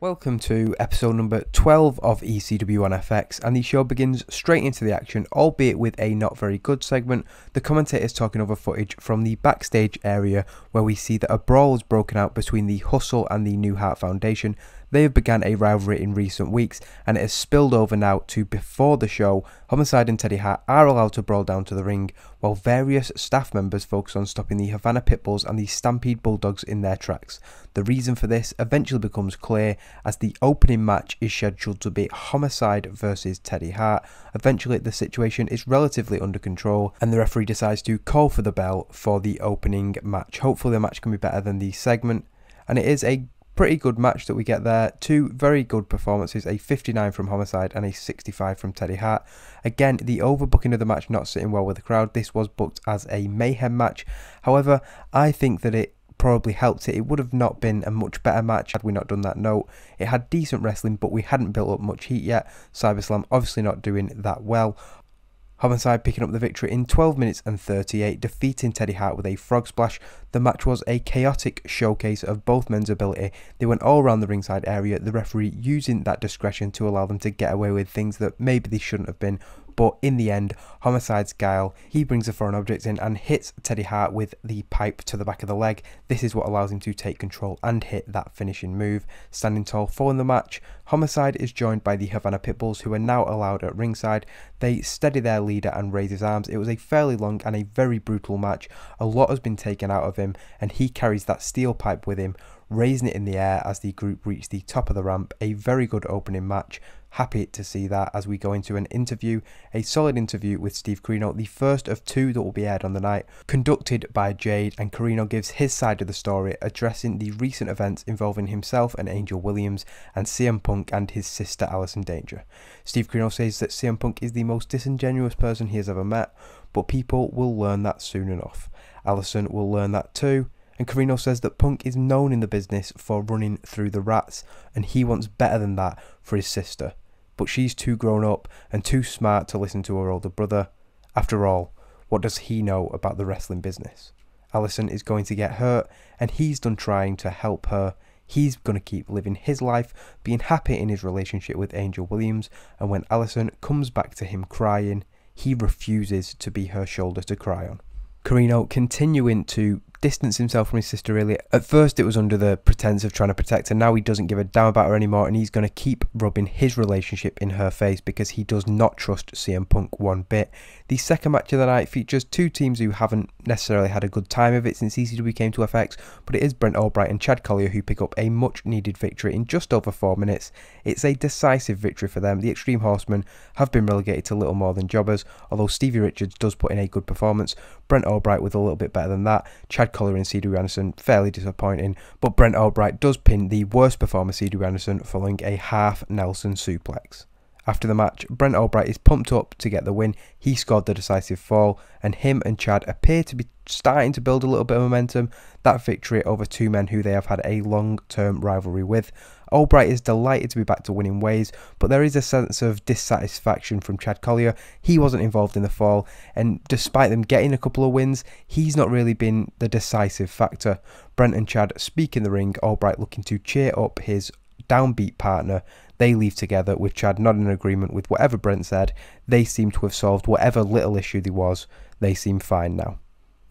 Welcome to episode number 12 of ECW on FX, and the show begins straight into the action, albeit with a not very good segment. The commentators talking over footage from the backstage area where we see that a brawl is broken out between the Hustle and the New Heart Foundation, they have began a rivalry in recent weeks and it has spilled over now to before the show. Homicide and Teddy Hart are allowed to brawl down to the ring while various staff members focus on stopping the Havana Pitbulls and the Stampede Bulldogs in their tracks. The reason for this eventually becomes clear as the opening match is scheduled to be Homicide versus Teddy Hart. Eventually the situation is relatively under control and the referee decides to call for the bell for the opening match. Hopefully the match can be better than the segment and it is a pretty good match that we get there. Two very good performances, a 59 from Homicide and a 65 from Teddy Hart. Again, the overbooking of the match not sitting well with the crowd. This was booked as a mayhem match. However, I think that it probably helped it. It would have not been a much better match had we not done that note. It had decent wrestling, but we hadn't built up much heat yet. Cyberslam obviously not doing that well. Homicide picking up the victory in 12 minutes and 38, defeating Teddy Hart with a frog splash. The match was a chaotic showcase of both men's ability. They went all around the ringside area, the referee using that discretion to allow them to get away with things that maybe they shouldn't have been but in the end, Homicide's Guile, he brings a foreign object in and hits Teddy Hart with the pipe to the back of the leg. This is what allows him to take control and hit that finishing move. Standing tall, in the match, Homicide is joined by the Havana Pitbulls, who are now allowed at ringside. They steady their leader and raise his arms. It was a fairly long and a very brutal match. A lot has been taken out of him, and he carries that steel pipe with him, raising it in the air as the group reach the top of the ramp. A very good opening match happy to see that as we go into an interview, a solid interview with Steve Carino, the first of two that will be aired on the night, conducted by Jade. And Carino gives his side of the story, addressing the recent events involving himself and Angel Williams and CM Punk and his sister Alison Danger. Steve Carino says that CM Punk is the most disingenuous person he has ever met, but people will learn that soon enough. Alison will learn that too. And Carino says that Punk is known in the business for running through the rats, and he wants better than that for his sister but she's too grown up and too smart to listen to her older brother. After all, what does he know about the wrestling business? Allison is going to get hurt, and he's done trying to help her. He's going to keep living his life, being happy in his relationship with Angel Williams, and when Allison comes back to him crying, he refuses to be her shoulder to cry on. Carino continuing to Distance himself from his sister really. At first, it was under the pretense of trying to protect her. Now he doesn't give a damn about her anymore, and he's going to keep rubbing his relationship in her face because he does not trust CM Punk one bit. The second match of the night features two teams who haven't necessarily had a good time of it since ECW came to FX, but it is Brent Albright and Chad Collier who pick up a much needed victory in just over four minutes. It's a decisive victory for them. The Extreme Horsemen have been relegated to little more than jobbers, although Stevie Richards does put in a good performance. Brent Albright with a little bit better than that. Chad Brad Collar in CeDric Anderson, fairly disappointing, but Brent Albright does pin the worst performer CeDric Anderson following a half Nelson suplex. After the match, Brent Albright is pumped up to get the win. He scored the decisive fall, and him and Chad appear to be starting to build a little bit of momentum. That victory over two men who they have had a long term rivalry with. Albright is delighted to be back to winning ways, but there is a sense of dissatisfaction from Chad Collier. He wasn't involved in the fall, and despite them getting a couple of wins, he's not really been the decisive factor. Brent and Chad speak in the ring, Albright looking to cheer up his downbeat partner. They leave together with Chad not in agreement with whatever Brent said. They seem to have solved whatever little issue there was. They seem fine now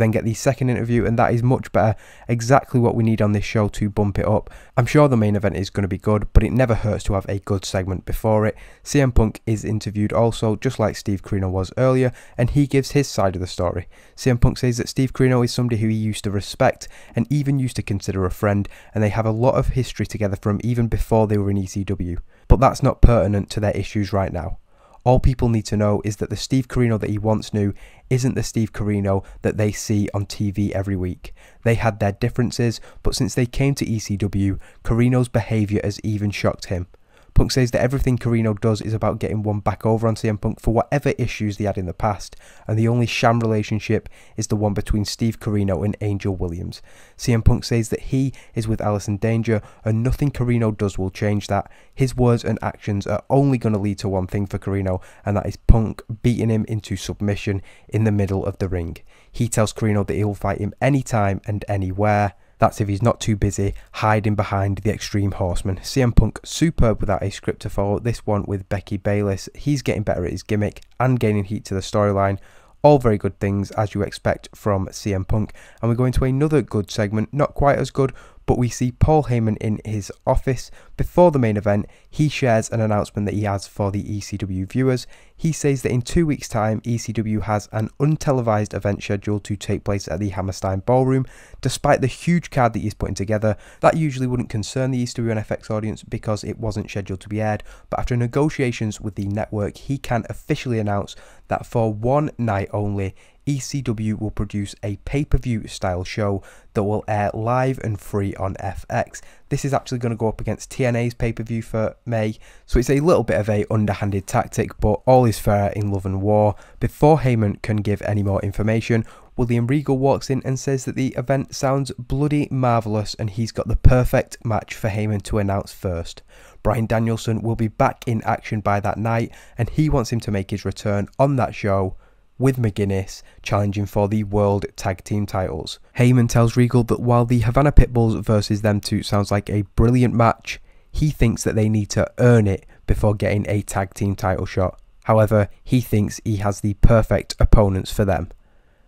then get the second interview, and that is much better. Exactly what we need on this show to bump it up. I'm sure the main event is going to be good, but it never hurts to have a good segment before it. CM Punk is interviewed also, just like Steve Carino was earlier, and he gives his side of the story. CM Punk says that Steve Carino is somebody who he used to respect and even used to consider a friend, and they have a lot of history together from even before they were in ECW. But that's not pertinent to their issues right now. All people need to know is that the Steve Carino that he once knew isn't the Steve Carino that they see on TV every week. They had their differences, but since they came to ECW, Carino's behaviour has even shocked him. Punk says that everything Carino does is about getting one back over on CM Punk for whatever issues they had in the past, and the only sham relationship is the one between Steve Carino and Angel Williams. CM Punk says that he is with Alice in danger, and nothing Carino does will change that. His words and actions are only going to lead to one thing for Carino, and that is Punk beating him into submission in the middle of the ring. He tells Carino that he'll fight him anytime and anywhere. That's if he's not too busy hiding behind the extreme horseman. CM Punk superb without a script to follow. This one with Becky Bayless. He's getting better at his gimmick and gaining heat to the storyline. All very good things as you expect from CM Punk. And we go into another good segment, not quite as good, but we see Paul Heyman in his office. Before the main event, he shares an announcement that he has for the ECW viewers. He says that in two weeks' time, ECW has an untelevised event scheduled to take place at the Hammerstein Ballroom. Despite the huge card that he's putting together, that usually wouldn't concern the ECW and FX audience because it wasn't scheduled to be aired. But after negotiations with the network, he can officially announce that for one night only, ECW will produce a pay per view style show that will air live and free on FX. This is actually going to go up against TNA's pay per view for May, so it's a little bit of a underhanded tactic, but all is fair in love and war. Before Heyman can give any more information, William Regal walks in and says that the event sounds bloody marvellous and he's got the perfect match for Heyman to announce first. Brian Danielson will be back in action by that night and he wants him to make his return on that show with McGuinness challenging for the World Tag Team titles. Heyman tells Regal that while the Havana Pitbulls versus them two sounds like a brilliant match, he thinks that they need to earn it before getting a tag team title shot. However, he thinks he has the perfect opponents for them.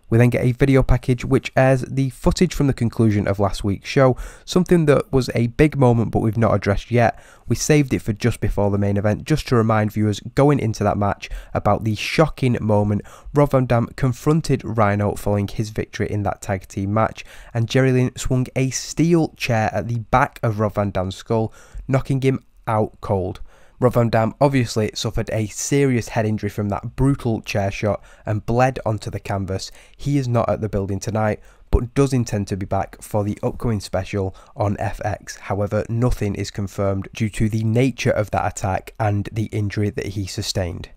We then get a video package which airs the footage from the conclusion of last week's show, something that was a big moment but we've not addressed yet. We saved it for just before the main event just to remind viewers going into that match about the shocking moment Rob Van Dam confronted Rhino following his victory in that tag team match and Jerry Lynn swung a steel chair at the back of Rob Van Dam's skull, knocking him out cold. Rob Van Dam obviously suffered a serious head injury from that brutal chair shot and bled onto the canvas. He is not at the building tonight, but does intend to be back for the upcoming special on FX. However, nothing is confirmed due to the nature of that attack and the injury that he sustained.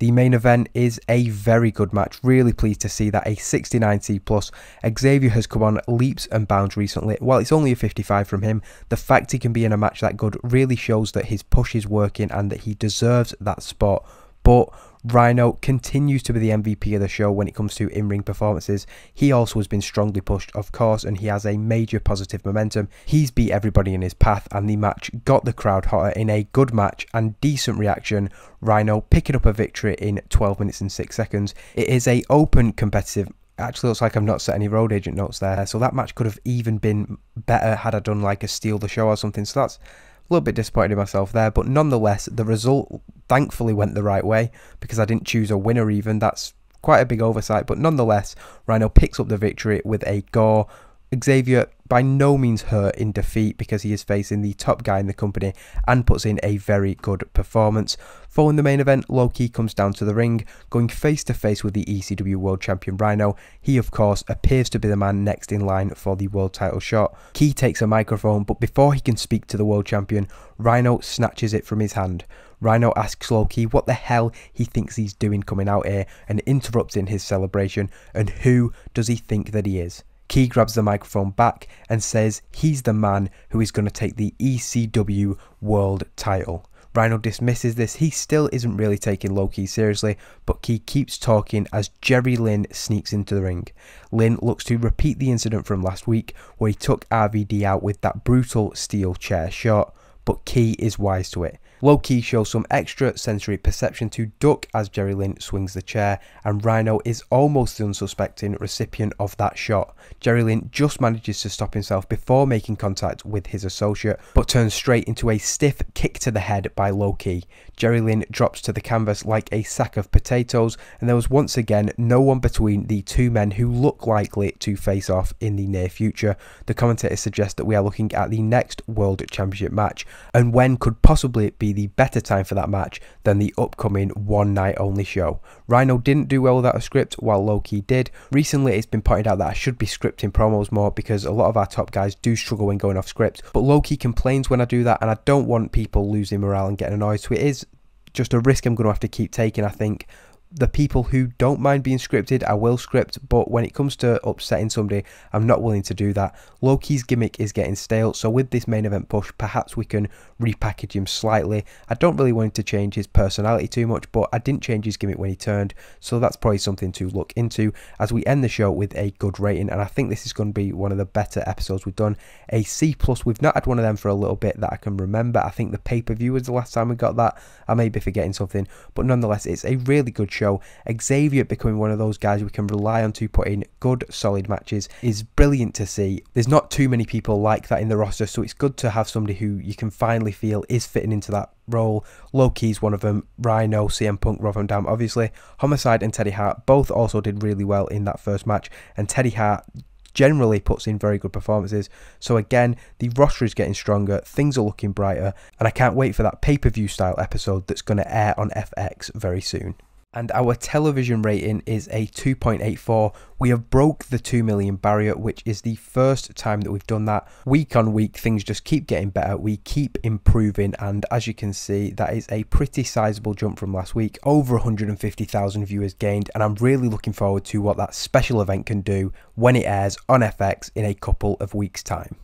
The main event is a very good match. Really pleased to see that a 69C plus. Xavier has come on leaps and bounds recently. While it's only a 55 from him, the fact he can be in a match that good really shows that his push is working and that he deserves that spot. But Rhino continues to be the MVP of the show when it comes to in ring performances. He also has been strongly pushed, of course, and he has a major positive momentum. He's beat everybody in his path, and the match got the crowd hotter in a good match and decent reaction. Rhino picking up a victory in 12 minutes and 6 seconds. It is a open competitive actually looks like I've not set any road agent notes there. So that match could have even been better had I done like a steal the show or something. So that's a little bit disappointed in myself there. But nonetheless, the result thankfully went the right way because I didn't choose a winner even. That's quite a big oversight, but nonetheless, Rhino picks up the victory with a gore Xavier by no means hurt in defeat because he is facing the top guy in the company and puts in a very good performance. Following the main event, Loki comes down to the ring, going face to face with the ECW World Champion Rhino. He, of course, appears to be the man next in line for the world title shot. Key takes a microphone, but before he can speak to the world champion, Rhino snatches it from his hand. Rhino asks Loki what the hell he thinks he's doing coming out here and interrupting his celebration, and who does he think that he is? Key grabs the microphone back and says he's the man who is going to take the ECW world title. Rhino dismisses this. He still isn't really taking Loki seriously, but Key keeps talking as Jerry Lynn sneaks into the ring. Lynn looks to repeat the incident from last week where he took RVD out with that brutal steel chair shot, but Key is wise to it. Loki shows some extra sensory perception to Duck as Jerry Lynn swings the chair, and Rhino is almost the unsuspecting recipient of that shot. Jerry Lynn just manages to stop himself before making contact with his associate, but turns straight into a stiff kick to the head by Loki. Jerry Lynn drops to the canvas like a sack of potatoes, and there was once again no one between the two men who look likely to face off in the near future. The commentators suggest that we are looking at the next World Championship match, and when could possibly be the better time for that match than the upcoming one night only show. Rhino didn't do well without a script while Loki did. Recently it's been pointed out that I should be scripting promos more because a lot of our top guys do struggle when going off script, but Loki complains when I do that and I don't want people losing morale and getting annoyed so it is just a risk I'm going to have to keep taking I think the people who don't mind being scripted, I will script, but when it comes to upsetting somebody, I'm not willing to do that. Loki's gimmick is getting stale, so with this main event push, perhaps we can repackage him slightly. I don't really want him to change his personality too much, but I didn't change his gimmick when he turned, so that's probably something to look into as we end the show with a good rating, and I think this is going to be one of the better episodes we've done. A C plus, we've not had one of them for a little bit that I can remember. I think the pay-per-view was the last time we got that. I may be forgetting something, but nonetheless, it's a really good show show. Xavier becoming one of those guys we can rely on to put in good, solid matches is brilliant to see. There's not too many people like that in the roster, so it's good to have somebody who you can finally feel is fitting into that role. Loki's one of them, Rhino, CM Punk, Rob Dam, obviously. Homicide and Teddy Hart both also did really well in that first match, and Teddy Hart generally puts in very good performances. So again, the roster is getting stronger, things are looking brighter, and I can't wait for that pay-per-view style episode that's going to air on FX very soon and our television rating is a 2.84. We have broke the 2 million barrier, which is the first time that we've done that. Week on week, things just keep getting better. We keep improving. And as you can see, that is a pretty sizable jump from last week. Over 150,000 viewers gained. And I'm really looking forward to what that special event can do when it airs on FX in a couple of weeks' time.